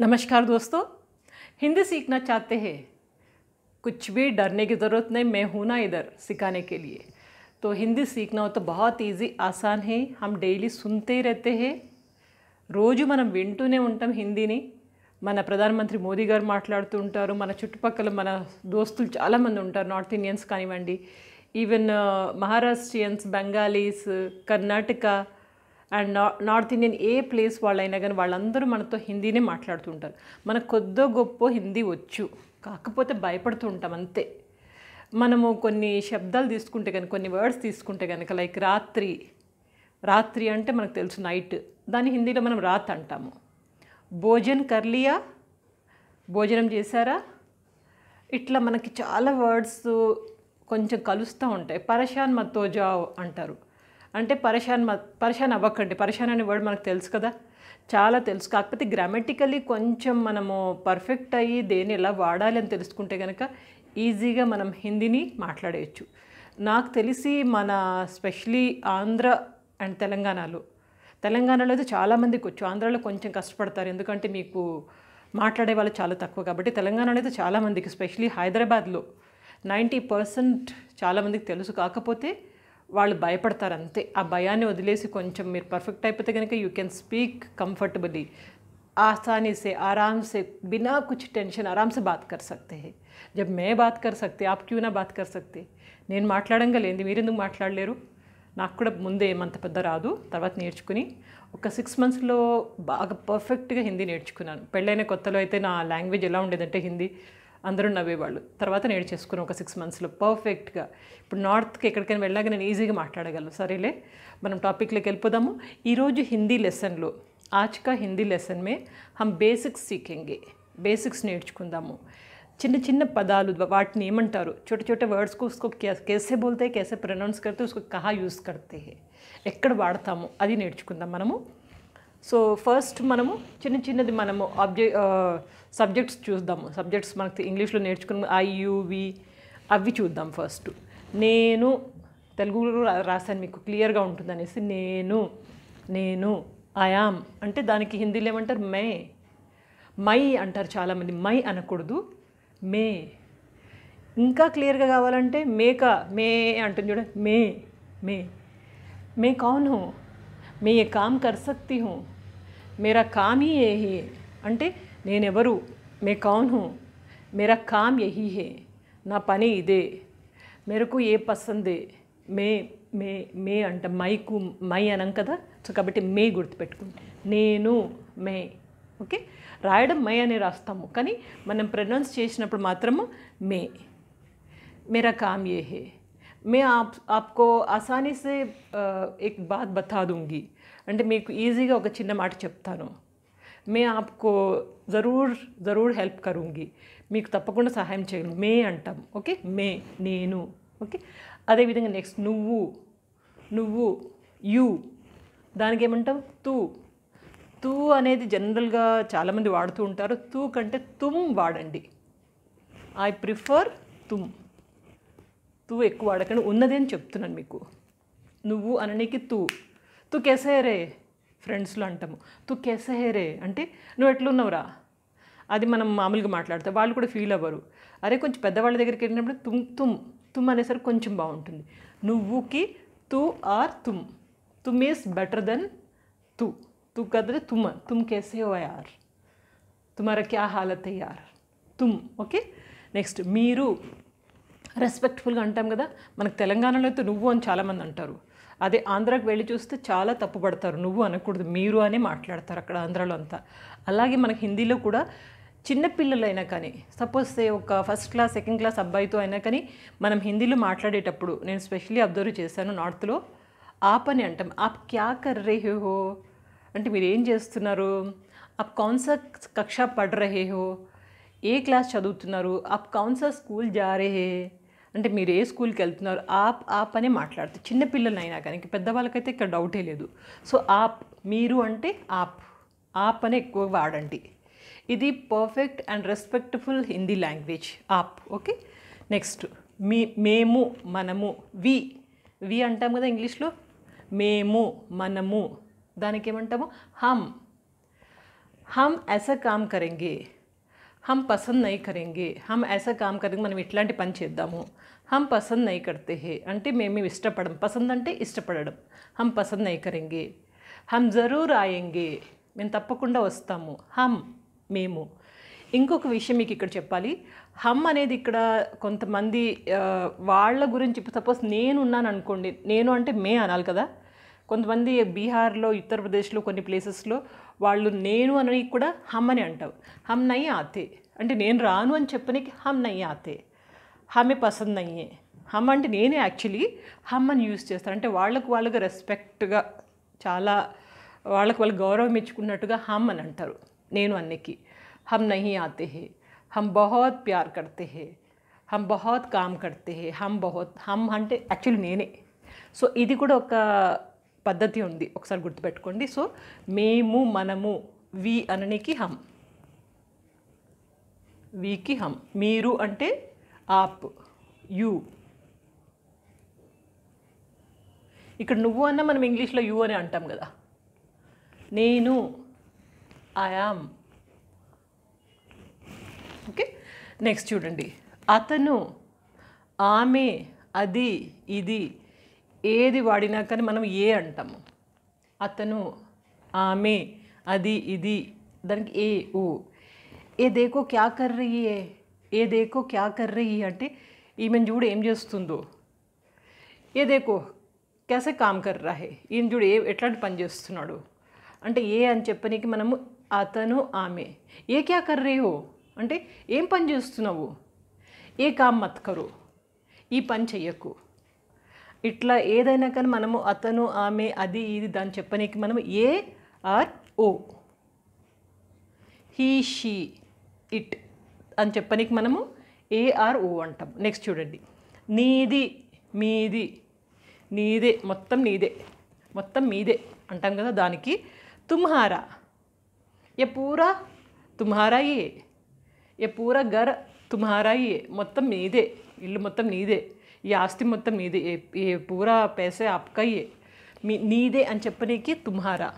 नमस्कार दोस्तों हिंदी सीखना चाहते हैं कुछ भी डरने की ज़रूरत नहीं मैं हूँ ना इधर सिखाने के लिए तो हिंदी सीखना हो तो बहुत इजी आसान है हम డైలీ सुनते रहते हैं రోజు మనం వింటూనే ఉంటాం హిందీని మన ప్రధానమంత్రి మోదీ గారు మాట్లాడుతూ ఉంటారు మన చుట్టుపక్కల మన దోస్తులు చాలామంది ఉంటారు నార్త్ ఇండియన్స్ కానివ్వండి even Maharashtrians Bengalis Karnataka and north Indian ఏ ప్లేస్ వాళ్ళైనా కానీ వాళ్ళందరూ మనతో హిందీనే మాట్లాడుతుంటారు మనకు కొద్దో గొప్ప హిందీ వచ్చు కాకపోతే భయపడుతూ ఉంటాం అంతే మనము కొన్ని శబ్దాలు తీసుకుంటే కనుక కొన్ని వర్డ్స్ తీసుకుంటే కనుక లైక్ రాత్రి రాత్రి అంటే మనకు తెలుసు నైట్ దాన్ని హిందీలో మనం రాత్ అంటాము భోజన్ కర్లియా భోజనం చేశారా ఇట్లా మనకి చాలా వర్డ్స్ కొంచెం కలుస్తూ ఉంటాయి పరశాన్ మతోజావ్ అంటారు అంటే పరేషాన్ పరేషాన్ అవ్వకండి పరేషాన్ అనే వర్డ్ మనకు తెలుసు కదా చాలా తెలుసు కాకపోతే గ్రామటికలీ కొంచెం మనము పర్ఫెక్ట్ అయ్యి దేని ఎలా వాడాలి అని తెలుసుకుంటే కనుక ఈజీగా మనం హిందీని మాట్లాడేయచ్చు నాకు తెలిసి మన స్పెషలీ ఆంధ్ర అండ్ తెలంగాణలో తెలంగాణలో అయితే చాలామంది వచ్చు ఆంధ్రాలో కొంచెం కష్టపడతారు ఎందుకంటే మీకు మాట్లాడే వాళ్ళు చాలా తక్కువ కాబట్టి తెలంగాణలో అయితే చాలామందికి స్పెషలీ హైదరాబాద్లో నైంటీ పర్సెంట్ చాలామందికి తెలుసు కాకపోతే వాళ్ళు భయపడతారు అంతే ఆ భయాన్ని వదిలేసి కొంచెం మీరు పర్ఫెక్ట్ అయిపోతే కనుక యూ కెన్ స్పీక్ కంఫర్టబుల్లీ ఆసానీసే ఆరామ్సే బినా से టెన్షన్ कुछ బాత్ आराम से बात జబ్ మే బాత్ जब मैं ఆప్ క్యూ నా బాత్ क्यों ना నేను మాట్లాడంగా మీరు ఎందుకు మాట్లాడలేరు నాకు కూడా ముందే ఏమంత పెద్ద రాదు తర్వాత నేర్చుకుని ఒక సిక్స్ మంత్స్లో బాగా పర్ఫెక్ట్గా హిందీ నేర్చుకున్నాను పెళ్ళైన కొత్తలో అయితే నా లాంగ్వేజ్ ఎలా ఉండేదంటే హిందీ అందరూ నవ్వేవాళ్ళు తర్వాత నేను చేసుకుని ఒక సిక్స్ మంత్స్లో పర్ఫెక్ట్గా ఇప్పుడు నార్త్కి ఎక్కడికైనా వెళ్ళాక నేను ఈజీగా మాట్లాడగలను సరేలే మనం టాపిక్లోకి వెళ్ళిపోదాము ఈరోజు హిందీ లెసన్లో ఆజ్కా హిందీ లెసన్ మే హమ్ బేసిక్స్ సీకింగే బేసిక్స్ నేర్చుకుందాము చిన్న చిన్న పదాలు వాటిని ఏమంటారు చోట చోట వర్డ్స్ కోసం కేసే బోల్తే కేసే हैं ప్రొనౌన్స్ करते యూస్ కడితే ఎక్కడ వాడతాము అది నేర్చుకుందాం మనము సో ఫస్ట్ మనము చిన్న చిన్నది మనము ఆబ్జెక్ట్ సబ్జెక్ట్స్ చూద్దాము సబ్జెక్ట్స్ మనకు ఇంగ్లీష్లో నేర్చుకున్న ఐయువి అవి చూద్దాం ఫస్ట్ నేను తెలుగులో రాశాను మీకు క్లియర్గా ఉంటుందనేసి నేను నేను ఐఆమ్ అంటే దానికి హిందీలో ఏమంటారు మే మై అంటారు చాలామంది మై అనకూడదు మే ఇంకా క్లియర్గా కావాలంటే మేక మే అంటుంది చూడ మే మే మే కౌన్ హూ మే ఏ కామ్ కర్ సక్తి మేరా కామీ ఏ అంటే నేనెవరు మే కౌన్ హూ मेरा काम यही है నా పని ఇదే మేరకు ఏ పసందే మే మే మే అంట మైకు మై అనం కదా సో కాబట్టి మే గుర్తుపెట్టుకుంది నేను మే ఓకే రాయడం మై అని రాస్తాము కానీ మనం ప్రొనౌన్స్ చేసినప్పుడు మాత్రము మే मेरा काम ये है मैं आप आपको आसानी से एक बात बता दूंगी అంటే మీకు ఈజీగా ఒక చిన్న మాట చెప్తాను మే ఆప్కు జరూర్ జరూర్ హెల్ప్ కరుంగి మీకు తప్పకుండా సహాయం చేయను మే అంటాం ఓకే మే నేను ఓకే అదేవిధంగా నెక్స్ట్ నువ్వు నువ్వు యూ దానికి ఏమంటాం తూ తూ అనేది జనరల్గా చాలామంది వాడుతూ ఉంటారు తూ కంటే తుమ్ వాడండి ఐ ప్రిఫర్ తుమ్ తూ ఎక్కువ వాడకండి అని చెప్తున్నాను మీకు నువ్వు అననీకి తూ తూ రే ఫ్రెండ్స్లో అంటాము తు కెసహేరే అంటే నువ్వు ఎట్లున్నావురా అది మనం మామూలుగా మాట్లాడితే వాళ్ళు కూడా ఫీల్ అవ్వరు అరే కొంచెం పెద్దవాళ్ళ దగ్గరికి వెళ్ళినప్పుడు తుమ్ తుమ్ తుమ్ అనేసరికి కొంచెం బాగుంటుంది నువ్వుకి తు ఆర్ తుమ్ తుమ్ ఈస్ బెటర్ దెన్ తు తు కదా తుమ్ తుమ్ కేసే ఓ యార్ తుమారా క్యా హాలత్ యార్ తుమ్ ఓకే నెక్స్ట్ మీరు రెస్పెక్ట్ఫుల్గా అంటాం కదా మనకు తెలంగాణలో అయితే నువ్వు అని చాలామంది అంటారు అదే ఆంధ్రాకి వెళ్ళి చూస్తే చాలా తప్పుపడతారు నువ్వు అనకూడదు మీరు అని మాట్లాడతారు అక్కడ ఆంధ్రాలో అంతా అలాగే మనకు హిందీలో కూడా చిన్నపిల్లలైనా కానీ సపోజ్ ఒక ఫస్ట్ క్లాస్ సెకండ్ క్లాస్ అబ్బాయితో అయినా కానీ మనం హిందీలో మాట్లాడేటప్పుడు నేను స్పెషల్లీ అబ్జర్వ్ చేశాను నార్త్లో ఆప్ అని అంటాం ఆప్ క్యా కర్ రే హో అంటే మీరు ఏం చేస్తున్నారు ఆప్ కౌన్సా కక్ష పడ్ రహే హో ఏ క్లాస్ చదువుతున్నారు ఆప్ కౌన్సా స్కూల్ జారే హే అంటే మీరు ఏ స్కూల్కి వెళ్తున్నారు ఆప్ ఆప్ అనే మాట్లాడుతారు చిన్నపిల్లలైనా కానీ పెద్దవాళ్ళకైతే ఇక్కడ డౌటే లేదు సో ఆప్ మీరు అంటే ఆప్ ఆప్ అనే ఎక్కువ వాడండి ఇది perfect and respectful Hindi language ఆప్ ఓకే నెక్స్ట్ మీ మేము మనము వి వి అంటాం కదా ఇంగ్లీష్లో మేము మనము దానికి ఏమంటాము హమ్ హమ్ యాస కామ్ కరెంగే हम పసంద్ నై కరెంగే హమ్ ऐसा काम करेंगे మనం ఇట్లాంటి పని చేద్దాము హమ్ పసంద్ నై కడితే హే అంటే మేము ఇష్టపడం పసంద్ అంటే ఇష్టపడడం హమ్ పసంద్ నై కరెంగే హమ్ జరూర్ ఆయంగే మేము తప్పకుండా వస్తాము హమ్ మేము ఇంకొక విషయం మీకు ఇక్కడ చెప్పాలి హమ్ అనేది ఇక్కడ కొంతమంది వాళ్ళ గురించి సపోజ్ నేను ఉన్నాను అనుకోండి నేను అంటే మే అనాలి కదా కొంతమంది బీహార్లో ఉత్తరప్రదేశ్లో కొన్ని ప్లేసెస్లో వాళ్ళు నేను అని కూడా హమ్ అని అంటావు హమ్ నయ్యి ఆతే అంటే నేను రాను అని చెప్పనికి హమ్ నయ్యి ఆతే హమే పసంద్ అయ్యే హమ్ అంటే నేనే యాక్చువల్లీ హమ్ అని యూస్ చేస్తాను అంటే వాళ్ళకు వాళ్ళకి రెస్పెక్ట్గా చాలా వాళ్ళకు వాళ్ళు గౌరవం ఇచ్చుకున్నట్టుగా హమ్ అని అంటారు నేను అన్నకి హమ్ నహి ఆతే హే హమ్ బహోత్ ప్యార్ కడితే హే హమ్ బహోత్ కామ్ కడితే హే హమ్ బహోత్ హమ్ అంటే యాక్చువల్లీ నేనే సో ఇది కూడా ఒక పద్ధతి ఉంది ఒకసారి గుర్తుపెట్టుకోండి సో మేము మనము వి అననికి హమ్ వీకి హమ్ మీరు అంటే ఆప్ యు ఇక్కడ నువ్వు అన్న మనం ఇంగ్లీష్లో యు అని అంటాం కదా నేను ఐఆమ్ ఓకే నెక్స్ట్ చూడండి అతను ఆమె అది ఇది ఏది వాడినా కానీ మనం ఏ అంటాము అతను ఆమె అది ఇది దానికి ఏ ఊ ఏ దేకో క్యా కర్ర ఏ ఏ దేకో క్యా కర్ర అంటే ఈమెను చూడు ఏం చేస్తుందో ఏ దేకో క్యాసే కామ్ కర్రా హే ఈయన చూడు ఏ ఎట్లాంటి పని చేస్తున్నాడు అంటే ఏ అని చెప్పనీకి మనము అతను ఆమె ఏ క్యా కర్రేహో అంటే ఏం పని చేస్తున్నావు ఏ కామ్ మత్కరు ఈ పని చెయ్యకు ఇట్లా ఏదైనా కానీ మనము అతను ఆమె అది ఇది దాన్ని చెప్పనీకి మనము ఏ ఆర్ ఓ హీ షీ ఇట్ అని చెప్పనీకి మనము ఏఆర్ఓ అంటాం నెక్స్ట్ చూడండి నీది మీది నీదే మొత్తం నీదే మొత్తం మీదే అంటాం కదా దానికి తుమ్హారా ఏ పూరా తుమ్హారా ఏ ఏ పూరా గర్ తుమ్హారా ఏ మొత్తం మీదే ఇల్లు మొత్తం నీదే यह आस्ति मतम मतलब ये पूरा पैसे आपका ही है नीदे अच्छे की तुम्हारा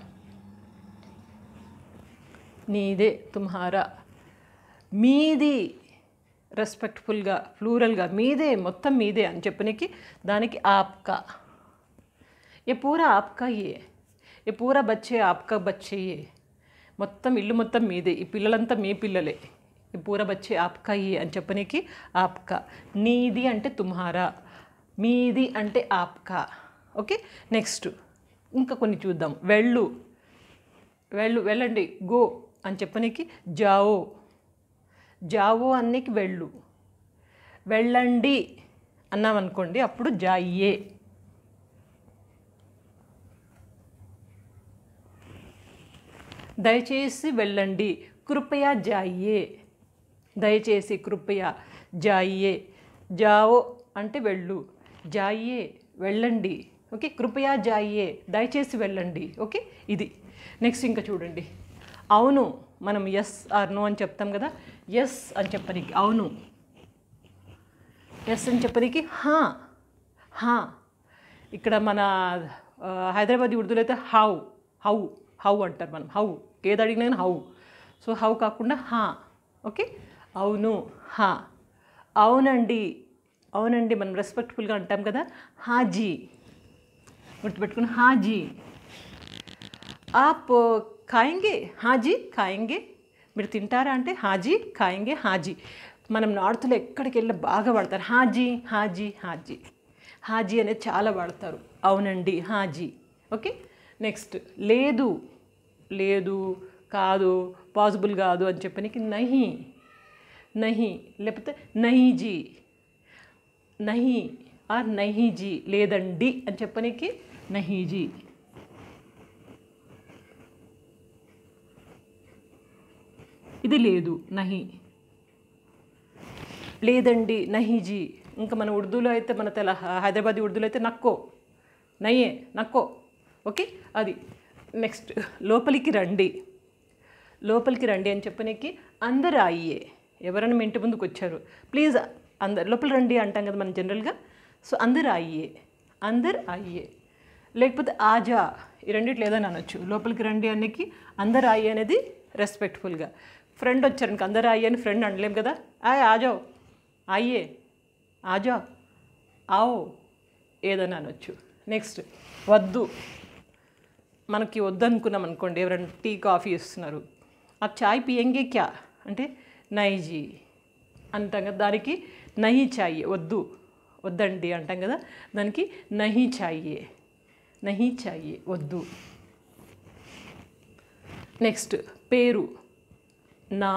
नीदे तुम्हारा मीदी रेस्पेक्टफुल फ्लूरल मीदे मतदे मतलब अच्छे की दाखी आपका ये पूरा आपका ही है ये पूरा बच्चे आपका बच्चे मतलब ये मतलब इं मत मीदे पिल पिले పూర బచ్చి ఆప్కా ఈ అని చెప్పనీకి ఆప్కా నీది అంటే తుమ్హారా మీది అంటే ఆప్కా ఓకే నెక్స్ట్ ఇంకా కొన్ని చూద్దాం వెళ్ళు వెళ్ళు వెళ్ళండి గో అని చెప్పనీకి జావో జావో అన్నీకి వెళ్ళు వెళ్ళండి అన్నామనుకోండి అప్పుడు జాయే దయచేసి వెళ్ళండి కృపయా జాయే దయచేసి కృపయ జాయియే జావో అంటే వెళ్ళు జాయియే వెళ్ళండి ఓకే కృపయా జాయియే దయచేసి వెళ్ళండి ఓకే ఇది నెక్స్ట్ ఇంకా చూడండి అవును మనం ఎస్ ఆర్ నో అని చెప్తాం కదా ఎస్ అని చెప్పనీకి అవును ఎస్ అని చెప్పనీకి హా హా ఇక్కడ మన హైదరాబాద్ ఉర్దూలో అయితే హౌ హౌ హౌ అంటారు మనం హౌ ఏది అడిగినా హౌ సో హౌ కాకుండా హా ఓకే అవును హా అవునండి అవునండి మనం రెస్పెక్ట్ఫుల్గా అంటాం కదా హాజీ గుర్తుపెట్టుకుని హాజీ ఆప్ కాయంగే హాజీ ఖాయింగే మీరు తింటారా అంటే హాజీ కాయంగే హాజీ మనం నార్త్లో ఎక్కడికి వెళ్ళి బాగా వాడతారు హాజీ హాజీ హాజీ హాజీ అనేది చాలా వాడతారు అవునండి హాజీ ఓకే నెక్స్ట్ లేదు లేదు కాదు పాసిబుల్ కాదు అని చెప్పనికి నహి నహి లేకపోతే నహి జీ నహి ఆర్ నహి జీ లేదండి అని చెప్పనీకి నహి జీ ఇది లేదు నహి లేదండి జీ ఇంకా మన ఉర్దూలో అయితే మన తెల హైదరాబాద్ ఉర్దూలో అయితే నక్కో నయ్యే నక్కో ఓకే అది నెక్స్ట్ లోపలికి రండి లోపలికి రండి అని చెప్పనీకి అందరు అయ్యే ఎవరైనా మీ ఇంటి ముందుకు వచ్చారు ప్లీజ్ అందరు లోపల రండి అంటాం కదా మనం జనరల్గా సో అందరు అయ్యే అందరు అయ్యే లేకపోతే ఆజా ఈ రెండిట్లు ఏదైనా అనొచ్చు లోపలికి రండి అన్నికి అందరు అయ్యే అనేది రెస్పెక్ట్ఫుల్గా ఫ్రెండ్ వచ్చారనుక అందరు అయ్యే అని ఫ్రెండ్ అనలేం కదా ఆయ్ ఆజావ్ అయ్యే ఆజా ఆవో ఏదని అనొచ్చు నెక్స్ట్ వద్దు మనకి వద్దనుకున్నాం అనుకోండి ఎవరైనా టీ కాఫీ ఇస్తున్నారు ఆ చాయ్ పియంగే క్యా అంటే नहीं जी अंट दाखी नही चाइये वो वी अट कदा दाखी नहीं चाइये नहीं चाइये वो नैक्स्ट पेर ना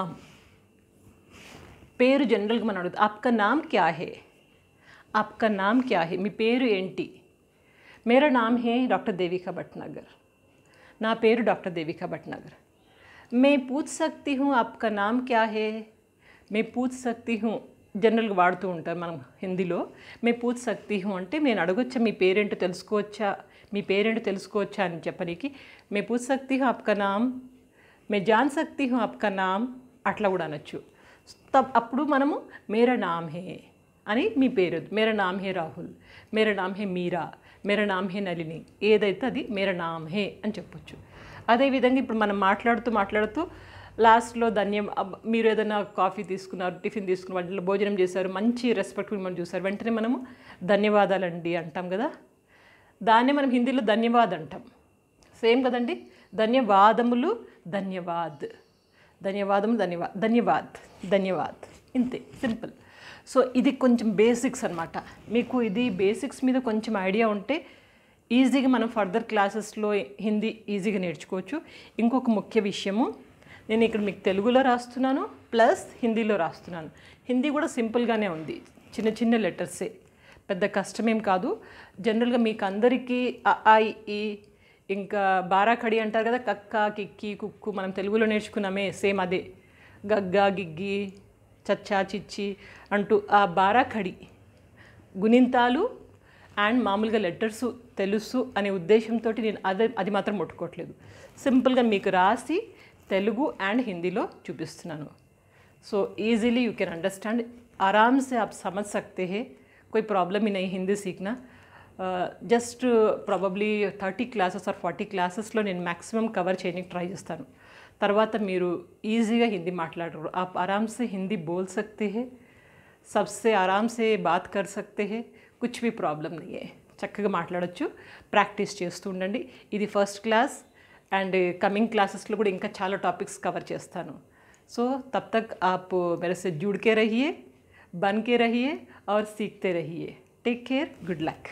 पेर जनरल मन अड़ता आपका नाम क्या है आपका नाम क्या है मी पेर ए मेरा नाम है डॉक्टर देविका भटनागर ना पेर डॉक्टर देविका भटनागर मैं पूछ सकती हूँ आपका నామ్ క్యా హే మే పూచ్ సక్తి హూ జనరల్గా వాడుతూ ఉంటారు మనం హిందీలో మే పూచ్ సక్తి అంటే నేను అడగొచ్చా మీ పేరెంట్ తెలుసుకోవచ్చా మీ పేరెంట్ తెలుసుకోవచ్చా అని చెప్పనీకి మే పూచ్ సక్తి హూ నామ్ మే జాన్ సక్తి హూ నామ్ అట్లా కూడా అనొచ్చు అప్పుడు మనము మేరా నామ్ హే అని మీ పేరు మేరా నామ్ హే రాహుల్ మేరా నామ్ హే మీరా మేరా నామ్ హే నలిని ఏదైతే అది మేరా నామ్ హే అని చెప్పొచ్చు అదేవిధంగా ఇప్పుడు మనం మాట్లాడుతూ మాట్లాడుతూ లాస్ట్లో ధన్యం మీరు ఏదైనా కాఫీ తీసుకున్నారు టిఫిన్ తీసుకున్న వాటిలో భోజనం చేశారు మంచి రెస్పెక్ట్ఫుల్ మనం చూసారు వెంటనే మనము ధన్యవాదాలండి అంటాం కదా దాన్నే మనం హిందీలో ధన్యవాద్ అంటాం సేమ్ కదండి ధన్యవాదములు ధన్యవాద్ ధన్యవాదము ధన్యవాద్ ధన్యవాద్ ధన్యవాద్ ఇంతే సింపుల్ సో ఇది కొంచెం బేసిక్స్ అనమాట మీకు ఇది బేసిక్స్ మీద కొంచెం ఐడియా ఉంటే ఈజీగా మనం ఫర్దర్ క్లాసెస్లో హిందీ ఈజీగా నేర్చుకోవచ్చు ఇంకొక ముఖ్య విషయము నేను ఇక్కడ మీకు తెలుగులో రాస్తున్నాను ప్లస్ హిందీలో రాస్తున్నాను హిందీ కూడా సింపుల్గానే ఉంది చిన్న చిన్న లెటర్సే పెద్ద కష్టమేం కాదు జనరల్గా మీకు అందరికీ ఈ ఇంకా బారాఖడి అంటారు కదా కక్క కిక్కి కుక్కు మనం తెలుగులో నేర్చుకున్నామే సేమ్ అదే గగ్గ గిగ్గి చచ్చా చిచ్చి అంటూ ఆ బారాఖడి గుణింతాలు అండ్ మామూలుగా లెటర్స్ తెలుసు అనే ఉద్దేశంతో నేను అదే అది మాత్రం ముట్టుకోవట్లేదు సింపుల్గా మీకు రాసి తెలుగు అండ్ హిందీలో చూపిస్తున్నాను so easily you can understand ఆరామ్సే से आप समझ सकते हैं कोई प्रॉब्लम ही హిందీ సీక్నా just probably thirty classes or forty క్లాసెస్లో నేను మ్యాక్సిమం కవర్ చేయడానికి ట్రై చేస్తాను తర్వాత మీరు ఈజీగా హిందీ మాట్లాడరు ఆప్ ఆరామ్ సే హిందీ బోల్ సక్తే హే సబ్సే ఆరామ్ సే బాత్ కర్ సక్తే హే కుచ్ మీ ప్రాబ్లం నయ్యే చక్కగా మాట్లాడచ్చు ప్రాక్టీస్ చేస్తూ ఉండండి ఇది ఫస్ట్ క్లాస్ అండ్ కమింగ్ క్లాసెస్లో కూడా ఇంకా చాలా టాపిక్స్ కవర్ చేస్తాను సో తబ్ తక్ ఆప్ మెరసె से రహియే బన్కే రహియే ఆర్ సీక్తే రహియే టేక్ కేర్ గుడ్ లక్